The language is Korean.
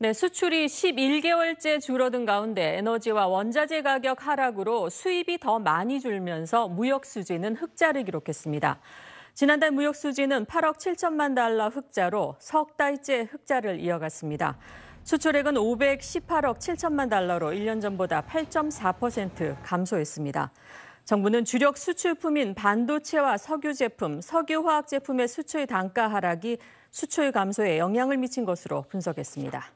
네, 수출이 11개월째 줄어든 가운데 에너지와 원자재 가격 하락으로 수입이 더 많이 줄면서 무역 수지는 흑자를 기록했습니다. 지난달 무역 수지는 8억 7천만 달러 흑자로 석 달째 흑자를 이어갔습니다. 수출액은 518억 7천만 달러로 1년 전보다 8.4% 감소했습니다. 정부는 주력 수출품인 반도체와 석유 제품, 석유화학 제품의 수출 단가 하락이 수출 감소에 영향을 미친 것으로 분석했습니다.